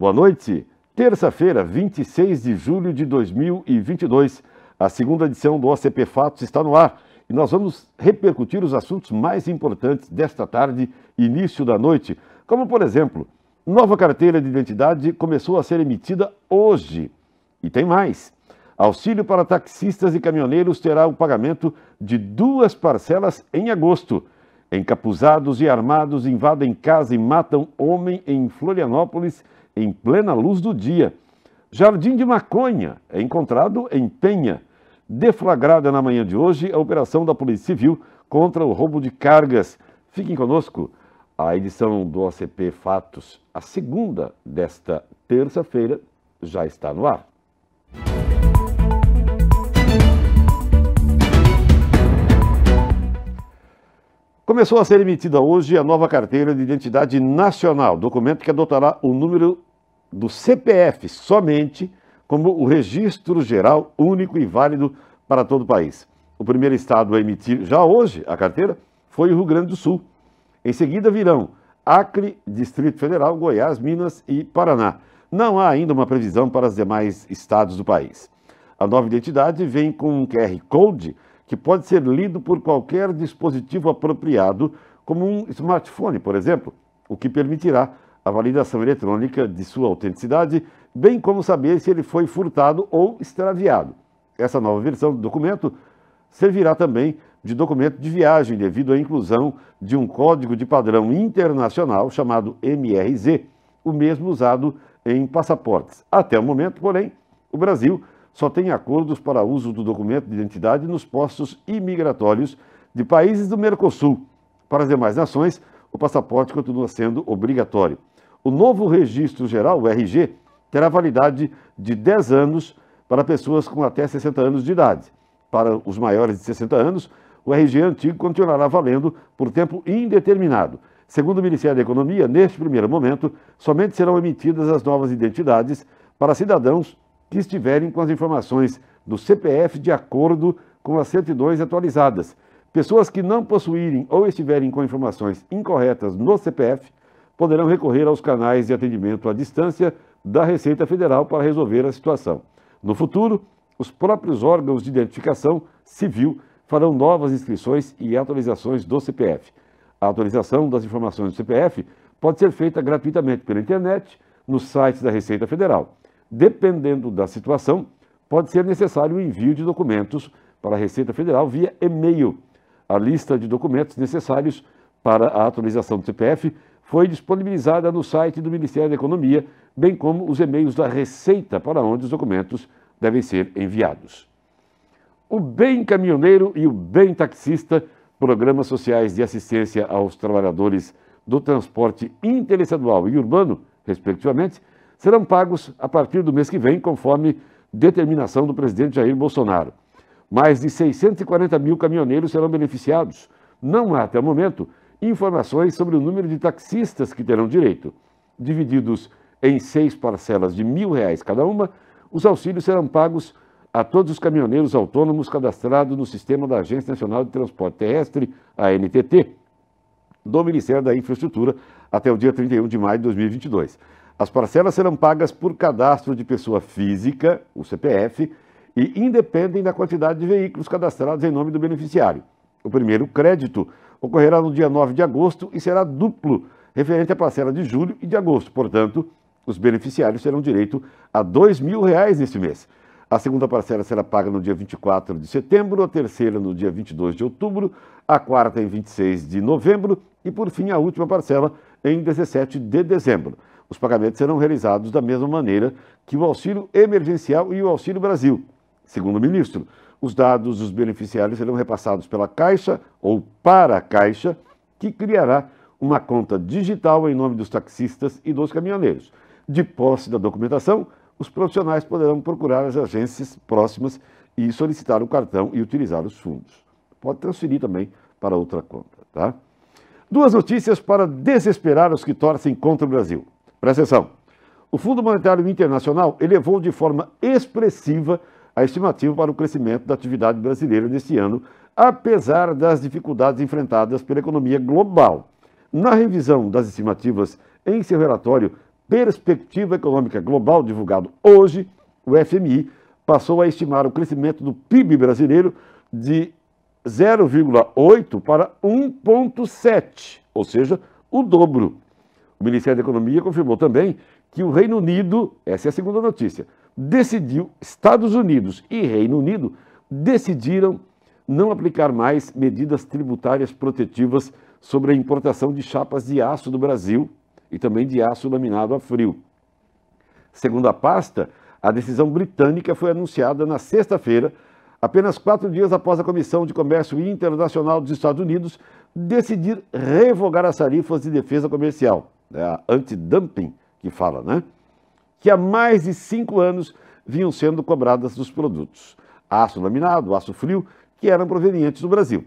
Boa noite. Terça-feira, 26 de julho de 2022. A segunda edição do OCP Fatos está no ar e nós vamos repercutir os assuntos mais importantes desta tarde, início da noite, como por exemplo, nova carteira de identidade começou a ser emitida hoje. E tem mais. Auxílio para taxistas e caminhoneiros terá o pagamento de duas parcelas em agosto. Encapuzados e armados invadem casa e matam homem em Florianópolis em plena luz do dia. Jardim de maconha é encontrado em Penha. Deflagrada na manhã de hoje a operação da Polícia Civil contra o roubo de cargas. Fiquem conosco. A edição do OCP Fatos, a segunda desta terça-feira, já está no ar. Começou a ser emitida hoje a nova carteira de identidade nacional, documento que adotará o número do CPF somente como o registro geral único e válido para todo o país. O primeiro estado a emitir já hoje a carteira foi o Rio Grande do Sul. Em seguida virão Acre, Distrito Federal, Goiás, Minas e Paraná. Não há ainda uma previsão para os demais estados do país. A nova identidade vem com um QR Code que pode ser lido por qualquer dispositivo apropriado, como um smartphone, por exemplo, o que permitirá a validação eletrônica de sua autenticidade, bem como saber se ele foi furtado ou extraviado. Essa nova versão do documento servirá também de documento de viagem, devido à inclusão de um código de padrão internacional chamado MRZ, o mesmo usado em passaportes. Até o momento, porém, o Brasil só tem acordos para uso do documento de identidade nos postos imigratórios de países do Mercosul. Para as demais nações, o passaporte continua sendo obrigatório. O novo registro geral, o RG, terá validade de 10 anos para pessoas com até 60 anos de idade. Para os maiores de 60 anos, o RG antigo continuará valendo por tempo indeterminado. Segundo o Ministério da Economia, neste primeiro momento, somente serão emitidas as novas identidades para cidadãos que estiverem com as informações do CPF de acordo com as 102 atualizadas. Pessoas que não possuírem ou estiverem com informações incorretas no CPF poderão recorrer aos canais de atendimento à distância da Receita Federal para resolver a situação. No futuro, os próprios órgãos de identificação civil farão novas inscrições e atualizações do CPF. A atualização das informações do CPF pode ser feita gratuitamente pela internet, no site da Receita Federal. Dependendo da situação, pode ser necessário o envio de documentos para a Receita Federal via e-mail. A lista de documentos necessários para a atualização do CPF foi disponibilizada no site do Ministério da Economia, bem como os e-mails da Receita para onde os documentos devem ser enviados. O Bem Caminhoneiro e o Bem Taxista, programas sociais de assistência aos trabalhadores do transporte interestadual e urbano, respectivamente, serão pagos a partir do mês que vem, conforme determinação do presidente Jair Bolsonaro. Mais de 640 mil caminhoneiros serão beneficiados. Não há, até o momento, informações sobre o número de taxistas que terão direito. Divididos em seis parcelas de mil reais cada uma, os auxílios serão pagos a todos os caminhoneiros autônomos cadastrados no sistema da Agência Nacional de Transporte Terrestre, ANTT, do Ministério da Infraestrutura, até o dia 31 de maio de 2022. As parcelas serão pagas por cadastro de pessoa física, o CPF, e independem da quantidade de veículos cadastrados em nome do beneficiário. O primeiro crédito ocorrerá no dia 9 de agosto e será duplo, referente à parcela de julho e de agosto. Portanto, os beneficiários terão direito a R$ reais neste mês. A segunda parcela será paga no dia 24 de setembro, a terceira no dia 22 de outubro, a quarta em 26 de novembro e, por fim, a última parcela em 17 de dezembro. Os pagamentos serão realizados da mesma maneira que o auxílio emergencial e o Auxílio Brasil. Segundo o ministro, os dados dos beneficiários serão repassados pela Caixa ou para a Caixa, que criará uma conta digital em nome dos taxistas e dos caminhoneiros. De posse da documentação, os profissionais poderão procurar as agências próximas e solicitar o cartão e utilizar os fundos. Pode transferir também para outra conta, tá? Duas notícias para desesperar os que torcem contra o Brasil. Presta atenção. O Fundo Monetário Internacional elevou de forma expressiva a estimativa para o crescimento da atividade brasileira neste ano, apesar das dificuldades enfrentadas pela economia global. Na revisão das estimativas em seu relatório Perspectiva Econômica Global, divulgado hoje, o FMI passou a estimar o crescimento do PIB brasileiro de 0,8 para 1,7, ou seja, o dobro. O Ministério da Economia confirmou também que o Reino Unido, essa é a segunda notícia, decidiu, Estados Unidos e Reino Unido decidiram não aplicar mais medidas tributárias protetivas sobre a importação de chapas de aço do Brasil e também de aço laminado a frio. Segundo a pasta, a decisão britânica foi anunciada na sexta-feira, apenas quatro dias após a Comissão de Comércio Internacional dos Estados Unidos decidir revogar as tarifas de defesa comercial, é a anti-dumping que fala, né? que há mais de cinco anos vinham sendo cobradas dos produtos. Aço laminado, aço frio, que eram provenientes do Brasil.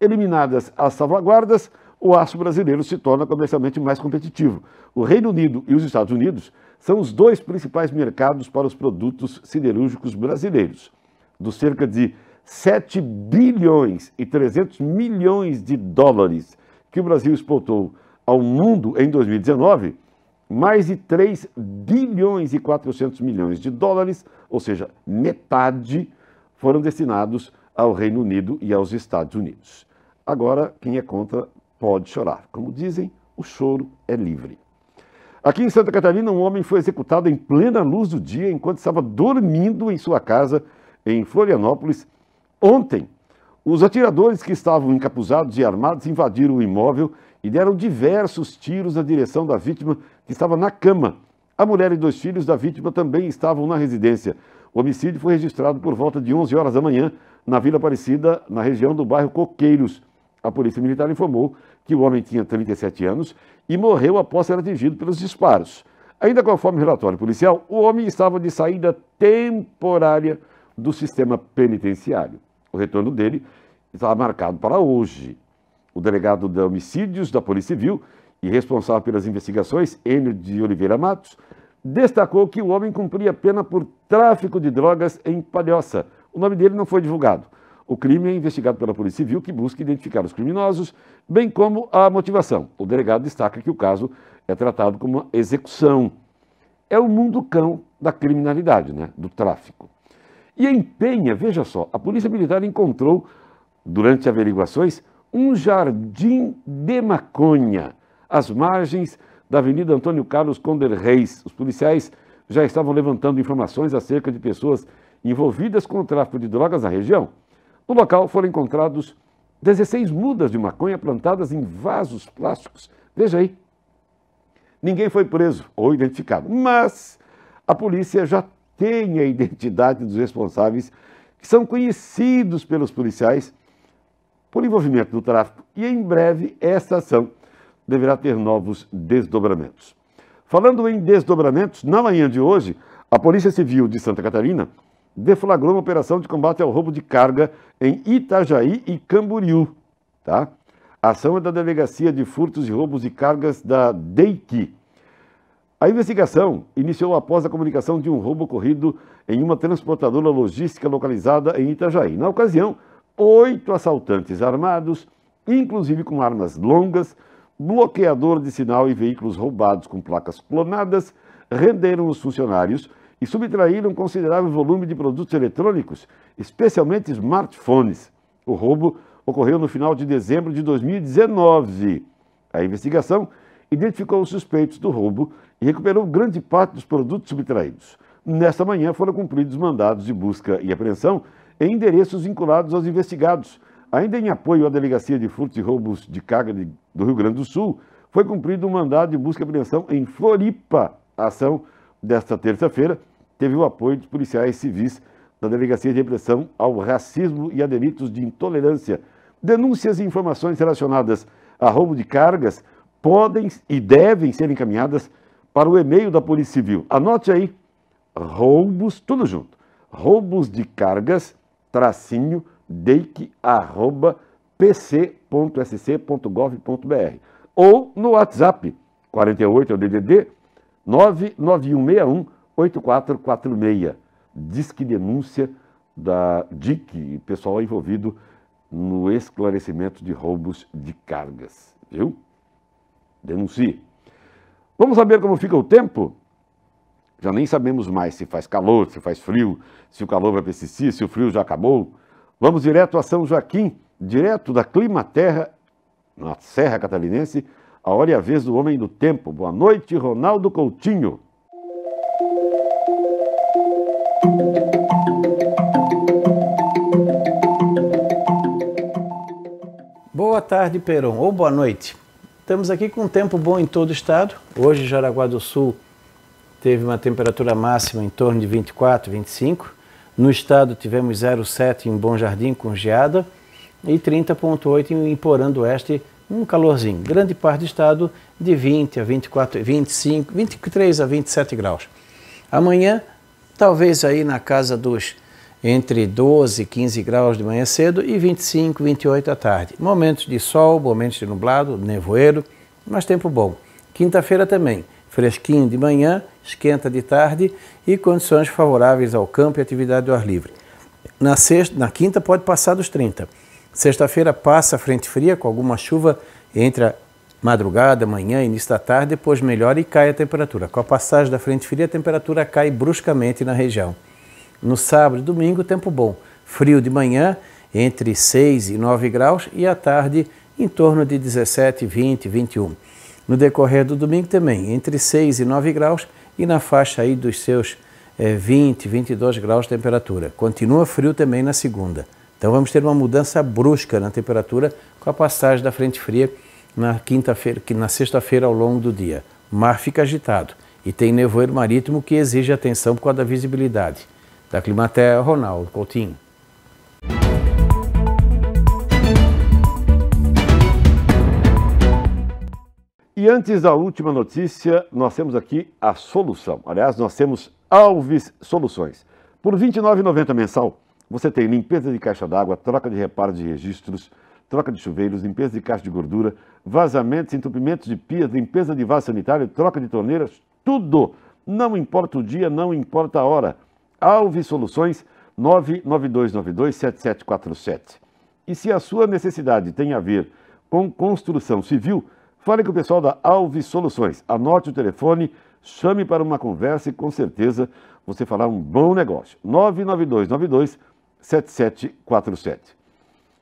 Eliminadas as salvaguardas, o aço brasileiro se torna comercialmente mais competitivo. O Reino Unido e os Estados Unidos são os dois principais mercados para os produtos siderúrgicos brasileiros. Dos cerca de 7 bilhões e 300 milhões de dólares que o Brasil exportou ao mundo em 2019, mais de 3 bilhões e 400 milhões de dólares, ou seja, metade, foram destinados ao Reino Unido e aos Estados Unidos. Agora, quem é contra pode chorar. Como dizem, o choro é livre. Aqui em Santa Catarina, um homem foi executado em plena luz do dia enquanto estava dormindo em sua casa em Florianópolis ontem. Os atiradores que estavam encapuzados e armados invadiram o imóvel e deram diversos tiros na direção da vítima que estava na cama. A mulher e dois filhos da vítima também estavam na residência. O homicídio foi registrado por volta de 11 horas da manhã na Vila Aparecida, na região do bairro Coqueiros. A Polícia Militar informou que o homem tinha 37 anos e morreu após ser atingido pelos disparos. Ainda conforme o relatório policial, o homem estava de saída temporária do sistema penitenciário. O retorno dele estava marcado para hoje. O delegado de homicídios da Polícia Civil e responsável pelas investigações, Enio de Oliveira Matos, destacou que o homem cumpria pena por tráfico de drogas em Palhoça. O nome dele não foi divulgado. O crime é investigado pela Polícia Civil, que busca identificar os criminosos, bem como a motivação. O delegado destaca que o caso é tratado como uma execução. É o mundo cão da criminalidade, né? do tráfico. E em Penha, veja só, a Polícia Militar encontrou, durante averiguações, um jardim de maconha às margens da Avenida Antônio Carlos Conder Reis. Os policiais já estavam levantando informações acerca de pessoas envolvidas com o tráfico de drogas na região. No local foram encontrados 16 mudas de maconha plantadas em vasos plásticos. Veja aí. Ninguém foi preso ou identificado, mas a polícia já tem a identidade dos responsáveis, que são conhecidos pelos policiais por envolvimento no tráfico. E em breve essa ação deverá ter novos desdobramentos. Falando em desdobramentos, na manhã de hoje, a Polícia Civil de Santa Catarina deflagrou uma operação de combate ao roubo de carga em Itajaí e Camboriú. Tá? A ação é da Delegacia de Furtos e Roubos de Cargas da DEIC. A investigação iniciou após a comunicação de um roubo ocorrido em uma transportadora logística localizada em Itajaí. Na ocasião, oito assaltantes armados, inclusive com armas longas, bloqueador de sinal e veículos roubados com placas clonadas renderam os funcionários e subtraíram um considerável volume de produtos eletrônicos, especialmente smartphones. O roubo ocorreu no final de dezembro de 2019. A investigação identificou os suspeitos do roubo e recuperou grande parte dos produtos subtraídos. Nesta manhã foram cumpridos mandados de busca e apreensão em endereços vinculados aos investigados, ainda em apoio à Delegacia de Furtos e Roubos de Carga de do Rio Grande do Sul, foi cumprido um mandado de busca e apreensão em Floripa. A ação desta terça-feira teve o apoio dos policiais civis da Delegacia de Repressão ao Racismo e a Delitos de Intolerância. Denúncias e informações relacionadas a roubo de cargas podem e devem ser encaminhadas para o e-mail da Polícia Civil. Anote aí, roubos, tudo junto, roubos de cargas, tracinho, deique, arroba, pc.sc.gov.br ou no WhatsApp 48 é o DDD 99161 8446. Disque denúncia da DIC, pessoal envolvido no esclarecimento de roubos de cargas, viu? Denuncie. Vamos saber como fica o tempo? Já nem sabemos mais se faz calor, se faz frio, se o calor vai persistir, se o frio já acabou. Vamos direto a São Joaquim, direto da Clima Terra na Serra Catarinense, a hora e a vez do homem do tempo. Boa noite, Ronaldo Coutinho. Boa tarde, Peron, ou boa noite. Estamos aqui com um tempo bom em todo o estado. Hoje, Jaraguá do Sul teve uma temperatura máxima em torno de 24, 25 no estado tivemos 0,7 em Bom Jardim com geada e 30,8 em Porã do Oeste, um calorzinho. Grande parte do estado de 20 a 24, 25, 23 a 27 graus. Amanhã, talvez aí na casa dos entre 12 e 15 graus de manhã cedo e 25, 28 à tarde. Momentos de sol, momentos de nublado, nevoeiro, mas tempo bom. Quinta-feira também, fresquinho de manhã esquenta de tarde e condições favoráveis ao campo e atividade do ar livre. Na, sexta, na quinta pode passar dos 30. Sexta-feira passa a frente fria com alguma chuva entre a madrugada, manhã, início da tarde, depois melhora e cai a temperatura. Com a passagem da frente fria, a temperatura cai bruscamente na região. No sábado e domingo, tempo bom. Frio de manhã, entre 6 e 9 graus, e à tarde, em torno de 17, 20, 21. No decorrer do domingo também, entre 6 e 9 graus, e na faixa aí dos seus é, 20, 22 graus de temperatura. Continua frio também na segunda. Então vamos ter uma mudança brusca na temperatura com a passagem da frente fria na quinta-feira, na sexta-feira ao longo do dia. O mar fica agitado e tem nevoeiro marítimo que exige atenção por causa da visibilidade. Da Climatéria, Ronaldo Coutinho. E antes da última notícia, nós temos aqui a solução. Aliás, nós temos Alves Soluções. Por R$ 29,90 mensal, você tem limpeza de caixa d'água, troca de reparos de registros, troca de chuveiros, limpeza de caixa de gordura, vazamentos, entupimentos de pias, limpeza de vaso sanitário, troca de torneiras, tudo. Não importa o dia, não importa a hora. Alves Soluções 992927747. E se a sua necessidade tem a ver com construção civil, Fale com o pessoal da Alves Soluções. Anote o telefone, chame para uma conversa e com certeza você fará um bom negócio. 92 7747.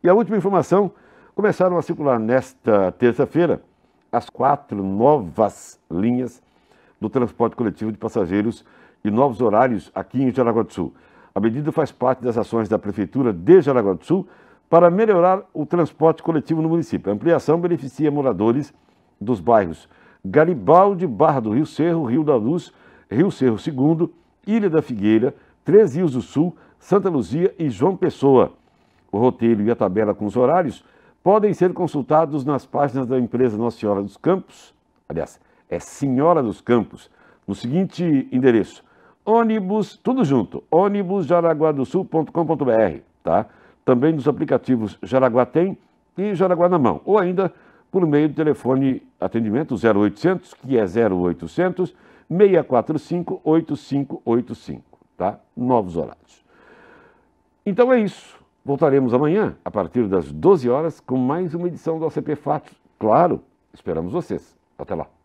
E a última informação, começaram a circular nesta terça-feira as quatro novas linhas do transporte coletivo de passageiros e novos horários aqui em Jaraguá do Sul. A medida faz parte das ações da Prefeitura de Jaraguá do Sul para melhorar o transporte coletivo no município. A ampliação beneficia moradores dos bairros Garibaldi, Barra do Rio Cerro, Rio da Luz, Rio Cerro II, Ilha da Figueira, Três Rios do Sul, Santa Luzia e João Pessoa. O roteiro e a tabela com os horários podem ser consultados nas páginas da empresa Nossa Senhora dos Campos, aliás, é Senhora dos Campos, no seguinte endereço, ônibus, tudo junto, ônibusjaraguadosul.com.br, tá? Também nos aplicativos Jaraguá Tem e Jaraguá na Mão, ou ainda por meio do telefone atendimento 0800, que é 0800 645 8585, tá? Novos horários. Então é isso. Voltaremos amanhã, a partir das 12 horas, com mais uma edição do ACP Fatos. Claro, esperamos vocês. Até lá.